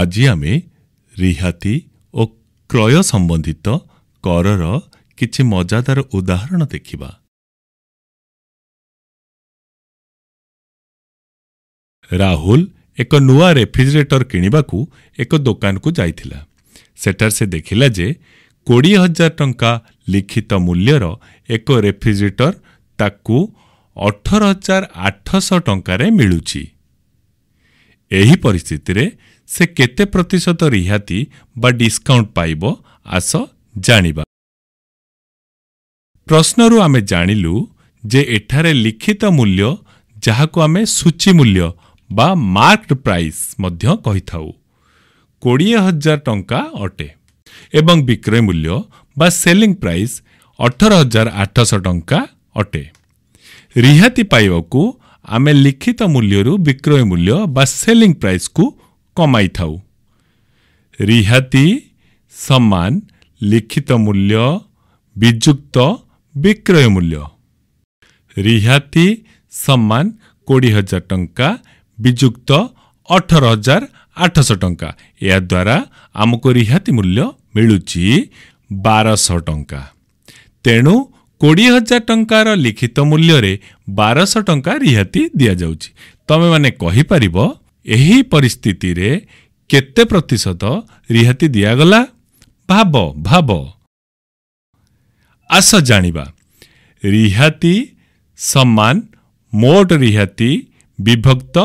ଆଜି ଆମେ ରିହାତି ଓ କ୍ରୟ ସମ୍ବନ୍ଧିତ କରର କିଛି ମଜାଦାର ଉଦାହରଣ ଦେଖିବା ରାହୁଲ ଏକ ନୂଆ ରେଫ୍ରିଜରେଟର କିଣିବାକୁ ଏକ ଦୋକାନକୁ ଯାଇଥିଲା ସେଠାରେ ସେ ଦେଖିଲା ଯେ କୋଡ଼ିଏ ହଜାର ଟଙ୍କା ଲିଖିତ ମୂଲ୍ୟର ଏକ ରେଫ୍ରିଜରେଟର ତାକୁ ଅଠର ହଜାର ଆଠଶହ ଟଙ୍କାରେ ମିଳୁଛି ଏହି ପରିସ୍ଥିତିରେ ସେ କେତେ ପ୍ରତିଶତ ରିହାତି ବା ଡିସ୍କାଉଣ୍ଟ ପାଇବ ଆସ ଜାଣିବା ପ୍ରଶ୍ନରୁ ଆମେ ଜାଣିଲୁ ଯେ ଏଠାରେ ଲିଖିତ ମୂଲ୍ୟ ଯାହାକୁ ଆମେ ସୂଚୀ ମୂଲ୍ୟ ବା ମାର୍କଡ ପ୍ରାଇସ୍ ମଧ୍ୟ କହିଥାଉ କୋଡ଼ିଏ ହଜାର ଟଙ୍କା ଅଟେ ଏବଂ ବିକ୍ରୟ ମୂଲ୍ୟ ବା ସେଲିଂ ପ୍ରାଇସ୍ ଅଠର ହଜାର ଆଠଶହ ଟଙ୍କା ଅଟେ ରିହାତି ପାଇବାକୁ ଆମେ ଲିଖିତ ମୂଲ୍ୟରୁ ବିକ୍ରୟ ମୂଲ୍ୟ ବା ସେଲିଂ ପ୍ରାଇସ୍କୁ କମାଇଥାଉ ରିହାତି ସମାନ ଲିଖିତ ମୂଲ୍ୟ ବିଯୁକ୍ତ ବିକ୍ରୟ ମୂଲ୍ୟ ରିହାତି ସମାନ କୋଡ଼ିଏ ହଜାର ଟଙ୍କା ବିଯୁକ୍ତ ଅଠର ହଜାର ଆଠଶହ ଟଙ୍କା ଏହାଦ୍ୱାରା ଆମକୁ ରିହାତି ମୂଲ୍ୟ ମିଳୁଛି ବାରଶହ ଟଙ୍କା ତେଣୁ କୋଡ଼ିଏ ହଜାର ଟଙ୍କାର ଲିଖିତ ମୂଲ୍ୟରେ ବାରଶହ ଟଙ୍କା ରିହାତି ଦିଆଯାଉଛି ତମେମାନେ କହିପାରିବ ଏହି ପରିସ୍ଥିତିରେ କେତେ ପ୍ରତିଶତ ରିହାତି ଦିଆଗଲା ଭାବ ଭାବ ଆସ ଜାଣିବା ରିହାତି ସମାନ ମୋଟ ରିହାତି ବିଭକ୍ତ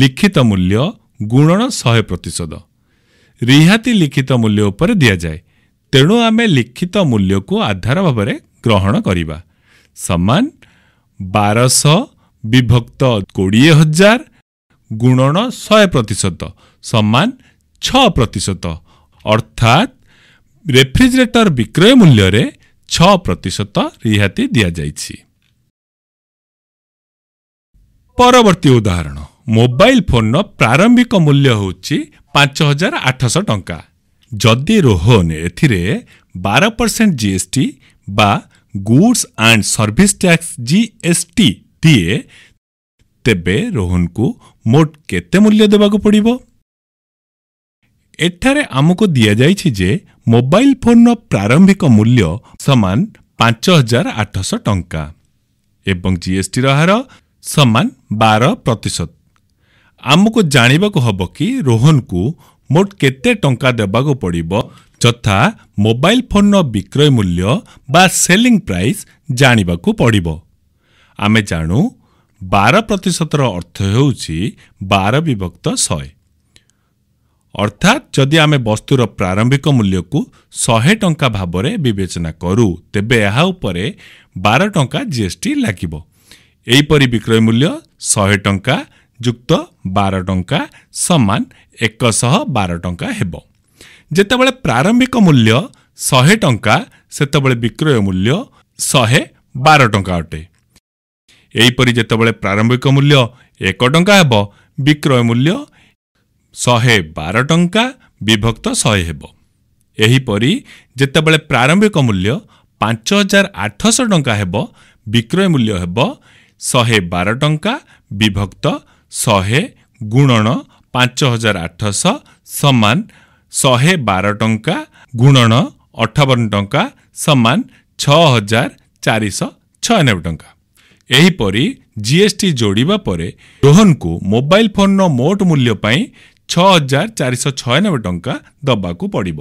ଲିଖିତ ମୂଲ୍ୟ ଗୁଣନ ଶହେ ପ୍ରତିଶତ ରିହାତି ଲିଖିତ ମୂଲ୍ୟ ଉପରେ ଦିଆଯାଏ ତେଣୁ ଆମେ ଲିଖିତ ମୂଲ୍ୟକୁ ଆଧାର ଭାବରେ ଗ୍ରହଣ କରିବା ସମାନ ବାରଶହ ବିଭକ୍ତ କୋଡ଼ିଏ ହଜାର ଗୁଣନ ଶହେ ପ୍ରତିଶତ ସମାନ ଛଅ ପ୍ରତିଶତ ଅର୍ଥାତ୍ ରେଫ୍ରିଜରେଟର ବିକ୍ରୟ ମୂଲ୍ୟରେ ଛଅ ପ୍ରତିଶତ ରିହାତି ଦିଆଯାଇଛି ପରବର୍ତ୍ତୀ ଉଦାହରଣ ମୋବାଇଲ ଫୋନର ପ୍ରାରମ୍ଭିକ ମୂଲ୍ୟ ହେଉଛି ପାଞ୍ଚ ହଜାର ଆଠଶହ ଟଙ୍କା ଯଦି ରୋହନ ଏଥିରେ ବାର ପରସେଣ୍ଟ ଜିଏସ୍ଟି ବା goods and service tax GST ଦିଏ ତେବେ ରୋହନକୁ ମୋଟ କେତେ ମୂଲ୍ୟ ଦେବାକୁ ପଡ଼ିବ ଏଠାରେ ଆମକୁ ଦିଆଯାଇଛି ଯେ ମୋବାଇଲ ଫୋନ୍ର ପ୍ରାରମ୍ଭିକ ମୂଲ୍ୟ ସମାନ ପାଞ୍ଚ ହଜାର ଆଠଶହ ଟଙ୍କା ଏବଂ ଜିଏସ୍ଟିର ହାର ସମାନ ବାର ପ୍ରତିଶତ ଆମକୁ ଜାଣିବାକୁ ହେବ କି ରୋହନକୁ ମୋଟ କେତେ ଟଙ୍କା ଦେବାକୁ ପଡ଼ିବ ଯଥା ମୋବାଇଲ ଫୋନ୍ର ବିକ୍ରୟ ମୂଲ୍ୟ ବା ସେଲିଂ ପ୍ରାଇସ୍ ଜାଣିବାକୁ ପଡ଼ିବ ଆମେ ଜାଣୁ ବାର ପ୍ରତିଶତର ଅର୍ଥ ହେଉଛି ବାର ବିଭକ୍ତ ଶହେ ଅର୍ଥାତ୍ ଯଦି ଆମେ ବସ୍ତୁର ପ୍ରାରମ୍ଭିକ ମୂଲ୍ୟକୁ ଶହେ ଟଙ୍କା ଭାବରେ ବିବେଚନା କରୁ ତେବେ ଏହା ଉପରେ ବାର ଟଙ୍କା ଜିଏସ୍ଟି ଲାଗିବ ଏହିପରି ବିକ୍ରୟ ମୂଲ୍ୟ ଶହେ ଟଙ୍କା ଯୁକ୍ତ ବାର ଟଙ୍କା ସମାନ ଏକଶହ ବାର ଟଙ୍କା ହେବ ଯେତେବେଳେ ପ୍ରାରମ୍ଭିକ ମୂଲ୍ୟ ଶହେ ଟଙ୍କା ସେତେବେଳେ ବିକ୍ରୟ ମୂଲ୍ୟ ଶହେ ବାର ଟଙ୍କା ଅଟେ ଏହିପରି ଯେତେବେଳେ ପ୍ରାରମ୍ଭିକ ମୂଲ୍ୟ ଏକ ଟଙ୍କା ହେବ ବିକ୍ରୟ ମୂଲ୍ୟ ଶହେ ବାର ଟଙ୍କା ବିଭକ୍ତ ଶହେ ହେବ ଏହିପରି ଯେତେବେଳେ ପ୍ରାରମ୍ଭିକ ମୂଲ୍ୟ ପାଞ୍ଚ ହଜାର ଆଠଶହ ଟଙ୍କା ହେବ ବିକ୍ରୟ ମୂଲ୍ୟ ହେବ ଶହେ ବାର ଟଙ୍କା ବିଭକ୍ତ ଶହେ ଗୁଣନ ପାଞ୍ଚ ହଜାର ଆଠଶହ ସମାନ ଶହେ ବାର ଟଙ୍କା ଗୁଣନ ଅଠାବନ ଟଙ୍କା ସମାନ ଛଅ ହଜାର ଚାରିଶହ ଛୟାନବେ ଟଙ୍କା ଏହିପରି ଜିଏସ୍ଟି ଯୋଡ଼ିବା ପରେ ରୋହନଙ୍କୁ ମୋବାଇଲ୍ ଫୋନ୍ର ମୋଟ ମୂଲ୍ୟ ପାଇଁ ଛଅ ହଜାର ଚାରିଶହ ଛୟାନବେ ଟଙ୍କା ଦେବାକୁ ପଡ଼ିବ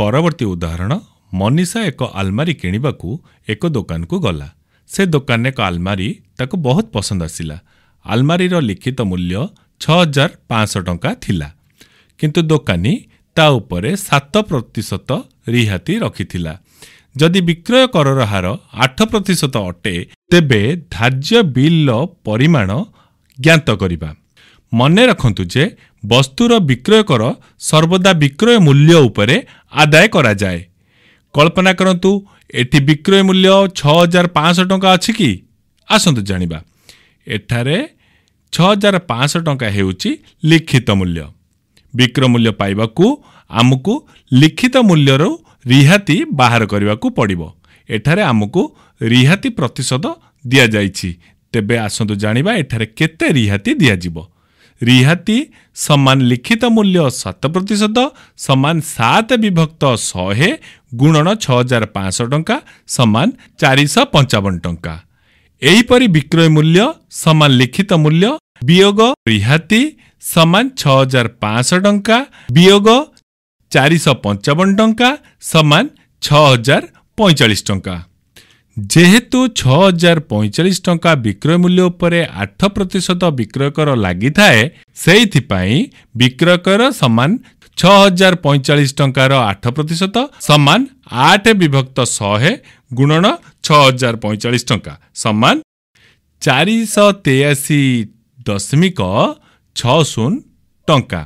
ପରବର୍ତ୍ତୀ ଉଦାହରଣ ମନୀଷା ଏକ ଆଲମାରୀ କିଣିବାକୁ ଏକ ଦୋକାନକୁ ଗଲା ସେ ଦୋକାନରେ ଏକ ଆଲମାରୀ ତାକୁ ବହୁତ ପସନ୍ଦ ଆସିଲା ଆଲମାରୀର ଲିଖିତ ମୂଲ୍ୟ ଛଅ ହଜାର ପାଞ୍ଚଶହ ଟଙ୍କା ଥିଲା କିନ୍ତୁ ଦୋକାନୀ ତା ଉପରେ ସାତ ପ୍ରତିଶତ ରିହାତି ରଖିଥିଲା ଯଦି ବିକ୍ରୟ କରର ହାର ଆଠ ପ୍ରତିଶତ ଅଟେ ତେବେ ଧାର୍ଯ୍ୟ ବିଲ୍ର ପରିମାଣ ଜ୍ଞାତ କରିବା ମନେ ରଖନ୍ତୁ ଯେ ବସ୍ତୁର ବିକ୍ରୟ କର ସର୍ବଦା ବିକ୍ରୟ ମୂଲ୍ୟ ଉପରେ ଆଦାୟ କରାଯାଏ କଳ୍ପନା କରନ୍ତୁ ଏଠି ବିକ୍ରୟ ମୂଲ୍ୟ ଛଅ ହଜାର ପାଞ୍ଚଶହ ଟଙ୍କା ଅଛି କି ଆସନ୍ତୁ ଜାଣିବା ଏଠାରେ ଛଅ ହଜାର ପାଞ୍ଚଶହ ଟଙ୍କା ହେଉଛି ଲିଖିତ ମୂଲ୍ୟ ବିକ୍ରୟ ମୂଲ୍ୟ ପାଇବାକୁ ଆମକୁ ଲିଖିତ ମୂଲ୍ୟରୁ ରିହାତି ବାହାର କରିବାକୁ ପଡ଼ିବ ଏଠାରେ ଆମକୁ ରିହାତି ପ୍ରତିଶତ ଦିଆଯାଇଛି ତେବେ ଆସନ୍ତୁ ଜାଣିବା ଏଠାରେ କେତେ ରିହାତି ଦିଆଯିବ ରିହାତି ସମାନ ଲିଖିତ ମୂଲ୍ୟ ସାତ ପ୍ରତିଶତ ସମାନ ସାତ ବିଭକ୍ତ ଶହେ ଗୁଣନ ଛଅ ହଜାର ପାଞ୍ଚଶହ ଟଙ୍କା ସମାନ ଚାରିଶହ ପଞ୍ଚାବନ ଟଙ୍କା ଏହିପରି ବିକ୍ରୟ ମୂଲ୍ୟ ସମାନ ଲିଖିତ ମୂଲ୍ୟ ବିୟୋଗ ରିହାତି ସମାନ ଛଅ ହଜାର ପାଞ୍ଚଶହ ଟଙ୍କା ବିୟୋଗ ଚାରିଶହ ପଞ୍ଚାବନ ଟଙ୍କା ସମାନ ଛଅ ହଜାର ପଇଁଚାଳିଶ ଟଙ୍କା ଯେହେତୁ ଛଅ ହଜାର ପଇଁଚାଳିଶ ଟଙ୍କା ବିକ୍ରୟ ମୂଲ୍ୟ ଉପରେ ଆଠ ପ୍ରତିଶତ ବିକ୍ରୟ କର ଲାଗିଥାଏ ସେଇଥିପାଇଁ ବିକ୍ରୟ କର ସମାନ ଛଅ ହଜାର ପଇଁଚାଳିଶ ଟଙ୍କାର ଆଠ ପ୍ରତିଶତ ସମାନ ଆଠ ବିଭକ୍ତ ଶହେ ଗୁଣନ ଛଅ ହଜାର ପଇଁଚାଳିଶ ଟଙ୍କା ସମାନ ଚାରିଶହ ତେୟାଅଶୀ ଦଶମିକ ଛଅ ଶୂନ ଟଙ୍କା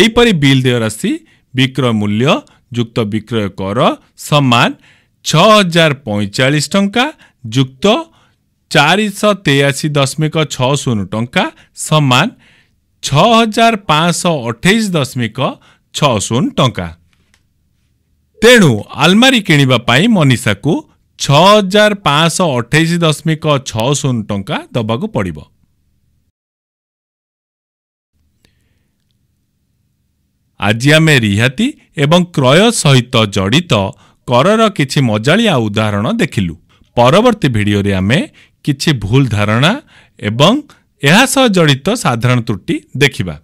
ଏହିପରି ବିଲ୍ ଦେୟ ରାଶି बिक्रय मूल्य जुक्त बिक्रय गर समान छजार पैँचालिस टा जुक्त चार शेयशी दशमिक छ शून्य टा समान छजार पाँचश अठैस दशमिक छ शून्य टा ते आमी कि मनिषाको छ हजार पाँचश अठै दशमिक छ शून्य टा ଆଜି ଆମେ ରିହାତି ଏବଂ କ୍ରୟ ସହିତ ଜଡ଼ିତ କରର କିଛି ମଜାଳିଆ ଉଦାହରଣ ଦେଖିଲୁ ପରବର୍ତ୍ତୀ ଭିଡ଼ିଓରେ ଆମେ କିଛି ଭୁଲ ଧାରଣା ଏବଂ ଏହା ସହ ଜଡ଼ିତ ସାଧାରଣ ତ୍ରୁଟି ଦେଖିବା